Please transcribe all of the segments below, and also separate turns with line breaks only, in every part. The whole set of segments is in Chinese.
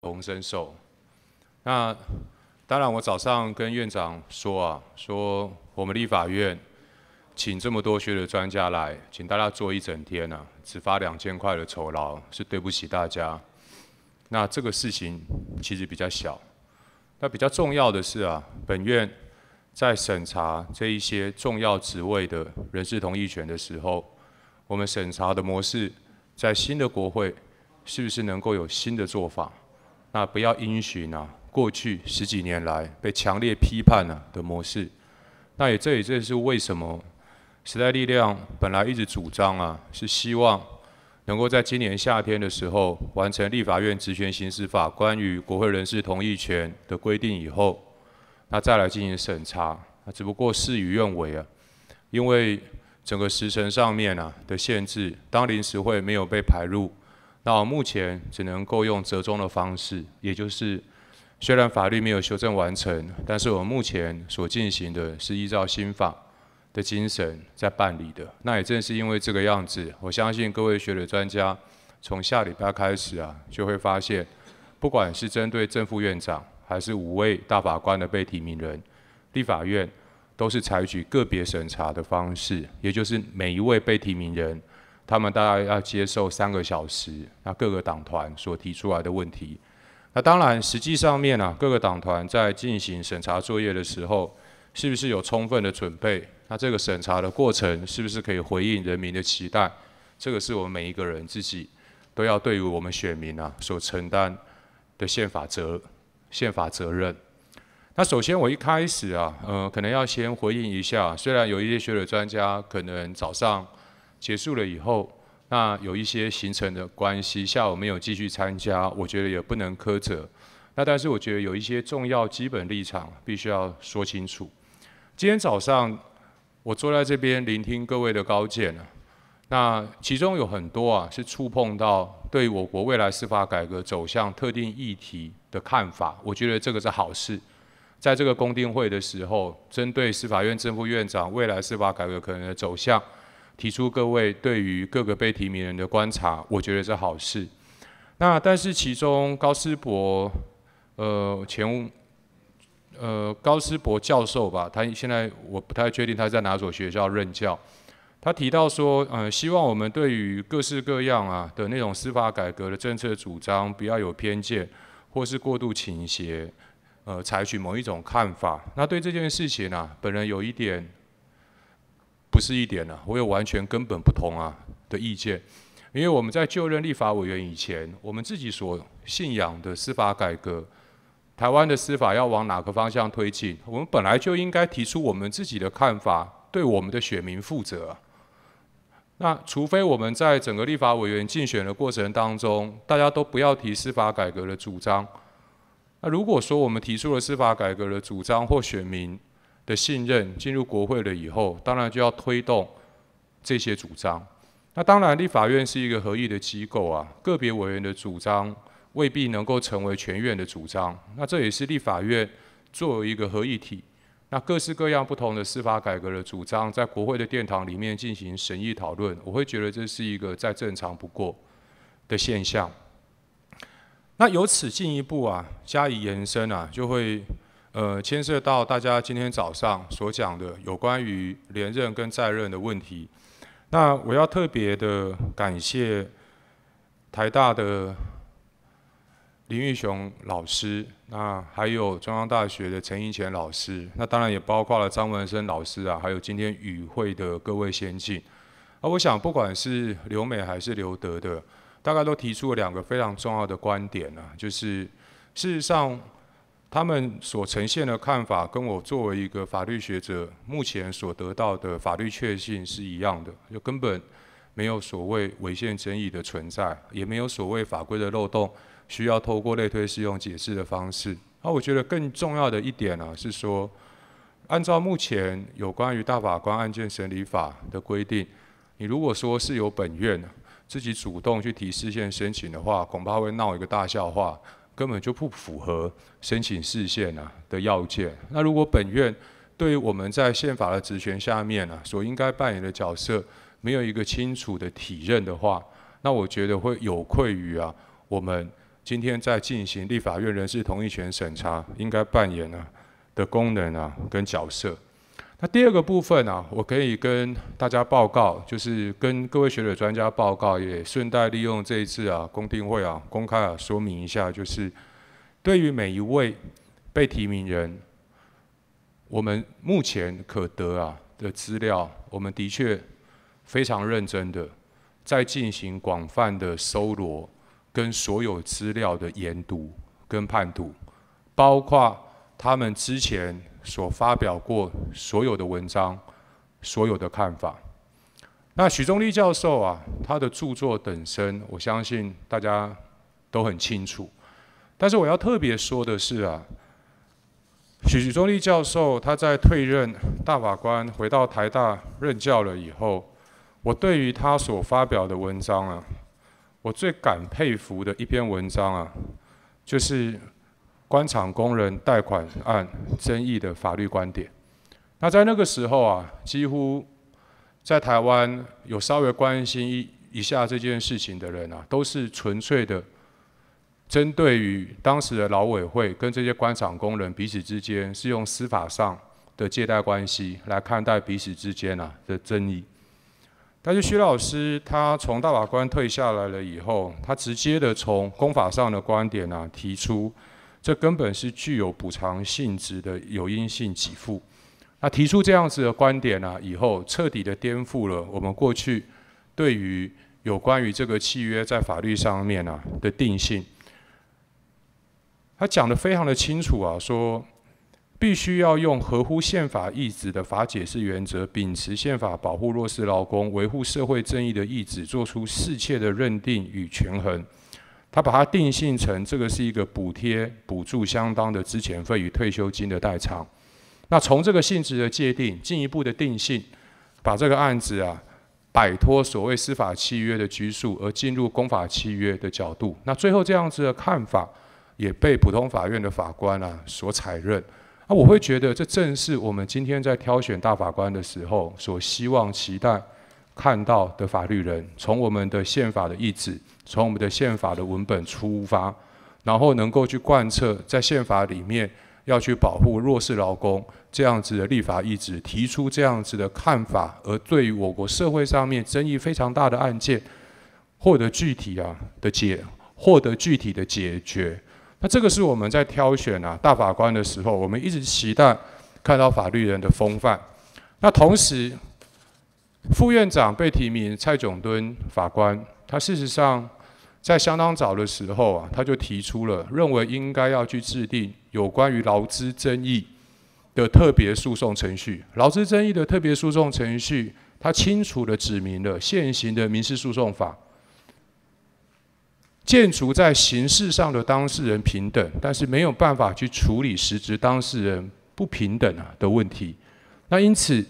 同身受。那当然，我早上跟院长说啊，说我们立法院请这么多学的专家来，请大家做一整天啊，只发两千块的酬劳，是对不起大家。那这个事情其实比较小。那比较重要的是啊，本院在审查这一些重要职位的人事同意权的时候，我们审查的模式，在新的国会是不是能够有新的做法？那不要因循啊，过去十几年来被强烈批判啊的模式，那也这也正是为什么时代力量本来一直主张啊，是希望能够在今年夏天的时候完成立法院职权行使法关于国会人士同意权的规定以后，那再来进行审查。那只不过事与愿违啊，因为整个时程上面啊的限制，当临时会没有被排入。那目前只能够用折中的方式，也就是虽然法律没有修正完成，但是我们目前所进行的是依照新法的精神在办理的。那也正是因为这个样子，我相信各位学的专家，从下礼拜开始啊，就会发现，不管是针对正副院长，还是五位大法官的被提名人，立法院都是采取个别审查的方式，也就是每一位被提名人。他们大概要接受三个小时，那各个党团所提出来的问题。那当然，实际上面呢，各个党团在进行审查作业的时候，是不是有充分的准备？那这个审查的过程是不是可以回应人民的期待？这个是我们每一个人自己都要对于我们选民啊所承担的宪法责、宪法责任。那首先，我一开始啊，嗯，可能要先回应一下，虽然有一些学者专家可能早上。结束了以后，那有一些形成的关系，下午没有继续参加，我觉得也不能苛责。那但是我觉得有一些重要基本立场必须要说清楚。今天早上我坐在这边聆听各位的高见那其中有很多啊是触碰到对我国未来司法改革走向特定议题的看法，我觉得这个是好事。在这个公定会的时候，针对司法院正副院长未来司法改革可能的走向。提出各位对于各个被提名人的观察，我觉得是好事。那但是其中高斯博，呃，前呃高斯博教授吧，他现在我不太确定他在哪所学校任教。他提到说，呃，希望我们对于各式各样啊的那种司法改革的政策主张，不要有偏见，或是过度倾斜，呃，采取某一种看法。那对这件事情呢，本人有一点。不是一点了，我有完全根本不同啊的意见，因为我们在就任立法委员以前，我们自己所信仰的司法改革，台湾的司法要往哪个方向推进，我们本来就应该提出我们自己的看法，对我们的选民负责。那除非我们在整个立法委员竞选的过程当中，大家都不要提司法改革的主张。那如果说我们提出了司法改革的主张，或选民。的信任进入国会了以后，当然就要推动这些主张。那当然，立法院是一个合议的机构啊，个别委员的主张未必能够成为全院的主张。那这也是立法院作为一个合议体，那各式各样不同的司法改革的主张，在国会的殿堂里面进行审议讨论，我会觉得这是一个再正常不过的现象。那由此进一步啊，加以延伸啊，就会。呃，牵涉到大家今天早上所讲的有关于连任跟在任的问题，那我要特别的感谢台大的林玉雄老师，那还有中央大学的陈英乾老师，那当然也包括了张文生老师啊，还有今天与会的各位先进。啊，我想不管是留美还是留德的，大概都提出了两个非常重要的观点啊，就是事实上。他们所呈现的看法，跟我作为一个法律学者目前所得到的法律确信是一样的，就根本没有所谓违宪争议的存在，也没有所谓法规的漏洞，需要透过类推适用解释的方式。那我觉得更重要的一点呢，是说，按照目前有关于大法官案件审理法的规定，你如果说是由本院自己主动去提事件申请的话，恐怕会闹一个大笑话。根本就不符合申请视线啊的要件。那如果本院对于我们在宪法的职权下面啊所应该扮演的角色没有一个清楚的体认的话，那我觉得会有愧于啊我们今天在进行立法院人事同意权审查应该扮演啊的功能啊跟角色。那第二个部分啊，我可以跟大家报告，就是跟各位学者专家报告，也顺带利用这一次啊公听会啊，公开啊说明一下，就是对于每一位被提名人，我们目前可得啊的资料，我们的确非常认真的在进行广泛的搜罗，跟所有资料的研读跟判读，包括他们之前。所发表过所有的文章，所有的看法。那许宗力教授啊，他的著作等身，我相信大家都很清楚。但是我要特别说的是啊，许宗力教授他在退任大法官，回到台大任教了以后，我对于他所发表的文章啊，我最感佩服的一篇文章啊，就是。官场工人贷款案争议的法律观点。那在那个时候啊，几乎在台湾有稍微关心一一下这件事情的人啊，都是纯粹的针对于当时的劳委会跟这些官场工人彼此之间，是用司法上的借贷关系来看待彼此之间啊的争议。但是徐老师他从大法官退下来了以后，他直接的从公法上的观点啊提出。这根本是具有补偿性质的有因性给付。那提出这样子的观点呢以后，彻底的颠覆了我们过去对于有关于这个契约在法律上面呢的定性。他讲的非常的清楚啊，说必须要用合乎宪法意志的法解释原则，秉持宪法保护弱势劳工、维护社会正义的意志，做出适切的认定与权衡。他把它定性成这个是一个补贴补助，相当的之前费与退休金的代偿。那从这个性质的界定，进一步的定性，把这个案子啊摆脱所谓司法契约的拘束，而进入公法契约的角度。那最后这样子的看法也被普通法院的法官啊所采认。那我会觉得这正是我们今天在挑选大法官的时候所希望期待。看到的法律人，从我们的宪法的意志，从我们的宪法的文本出发，然后能够去贯彻在宪法里面要去保护弱势劳工这样子的立法意志，提出这样子的看法，而对于我国社会上面争议非常大的案件，获得具体啊的解，获得具体的解决。那这个是我们在挑选啊大法官的时候，我们一直期待看到法律人的风范。那同时，副院长被提名蔡炯敦法官，他事实上在相当早的时候啊，他就提出了认为应该要去制定有关于劳资争议的特别诉讼程序。劳资争议的特别诉讼程序，他清楚的指明了现行的民事诉讼法，建筑在形式上的当事人平等，但是没有办法去处理实质当事人不平等啊的问题。那因此。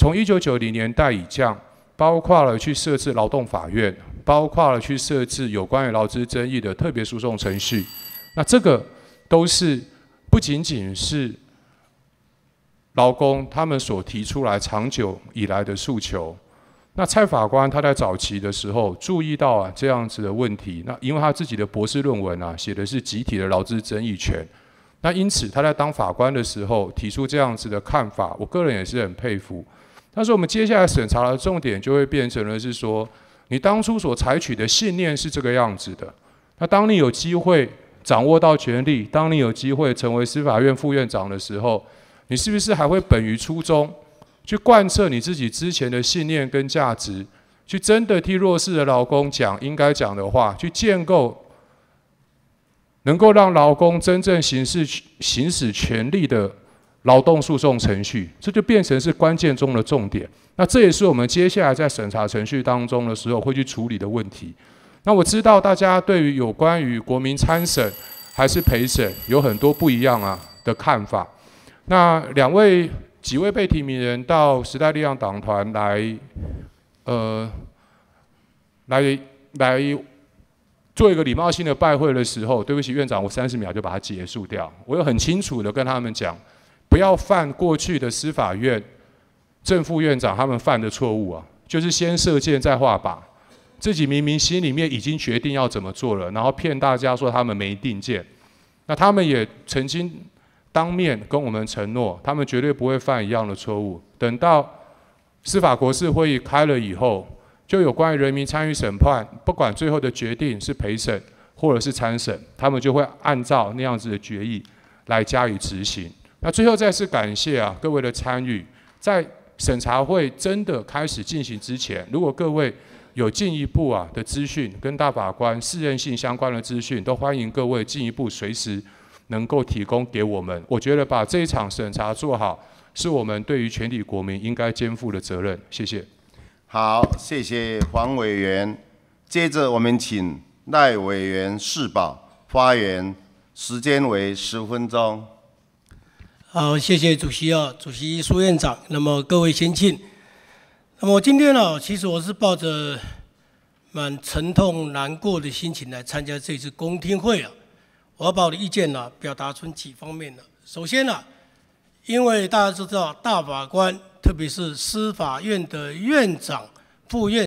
从一九九零年代以降，包括了去设置劳动法院，包括了去设置有关于劳资争议的特别诉讼程序，那这个都是不仅仅是劳工他们所提出来长久以来的诉求。那蔡法官他在早期的时候注意到啊这样子的问题，那因为他自己的博士论文啊写的是集体的劳资争议权，那因此他在当法官的时候提出这样子的看法，我个人也是很佩服。但是我们接下来审查的重点就会变成了是说，你当初所采取的信念是这个样子的。那当你有机会掌握到权力，当你有机会成为司法院副院长的时候，你是不是还会本于初衷，去贯彻你自己之前的信念跟价值，去真的替弱势的劳工讲应该讲的话，去建构能够让劳工真正行使行使权利的？劳动诉讼程序，这就变成是关键中的重点。那这也是我们接下来在审查程序当中的时候会去处理的问题。那我知道大家对于有关于国民参审还是陪审有很多不一样啊的看法。那两位几位被提名人到时代力量党团来，呃，来来做一个礼貌性的拜会的时候，对不起院长，我三十秒就把它结束掉。我有很清楚的跟他们讲。不要犯过去的司法院正副院长他们犯的错误啊，就是先射箭再画靶，自己明明心里面已经决定要怎么做了，然后骗大家说他们没定见。那他们也曾经当面跟我们承诺，他们绝对不会犯一样的错误。等到司法国事会议开了以后，就有关于人民参与审判，不管最后的决定是陪审或者是参审，他们就会按照那样子的决议来加以执行。那最后再次感谢啊各位的参与，在审查会真的开始进行之前，如果各位有进一步啊的资讯，跟大法官适任性相关的资讯，都欢迎各位进一步随时能够提供给我们。我觉得把这一场审查做好，是我们对于全体国民应该肩负的责任。谢谢。好，谢谢黄委员。接着我们请赖委员试保发言，时间为十分钟。好，谢谢主席啊，主席、苏院长，那么各位先进，那么今天呢，其实我是抱着蛮沉痛难过的心情来参加这次公听会啊。我要把我的意见呢，表达出几方面呢。首先呢，因为大家都知道，大法官，特别是司法院的院长、副院长。